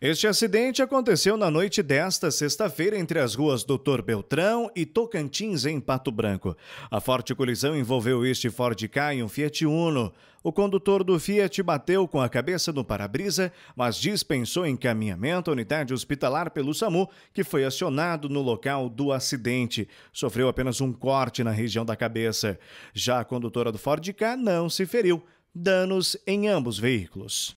Este acidente aconteceu na noite desta sexta-feira entre as ruas Doutor Beltrão e Tocantins, em Pato Branco. A forte colisão envolveu este Ford Ka e um Fiat Uno. O condutor do Fiat bateu com a cabeça no para-brisa, mas dispensou encaminhamento à unidade hospitalar pelo SAMU, que foi acionado no local do acidente. Sofreu apenas um corte na região da cabeça. Já a condutora do Ford Ka não se feriu. Danos em ambos veículos.